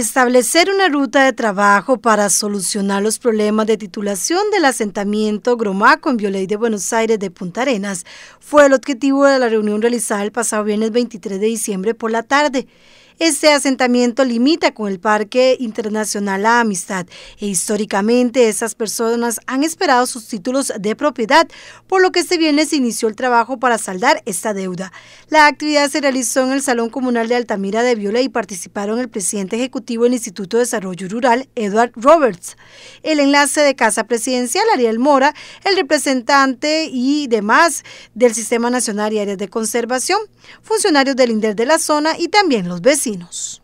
Establecer una ruta de trabajo para solucionar los problemas de titulación del asentamiento Gromaco en Violey de Buenos Aires de Punta Arenas fue el objetivo de la reunión realizada el pasado viernes 23 de diciembre por la tarde. Este asentamiento limita con el Parque Internacional La Amistad e históricamente esas personas han esperado sus títulos de propiedad, por lo que este viernes inició el trabajo para saldar esta deuda. La actividad se realizó en el Salón Comunal de Altamira de Viola y participaron el presidente ejecutivo del Instituto de Desarrollo Rural, Edward Roberts, el enlace de Casa Presidencial, Ariel Mora, el representante y demás del Sistema Nacional y Áreas de Conservación, funcionarios del INDER de la zona y también los vecinos. ¡Gracias!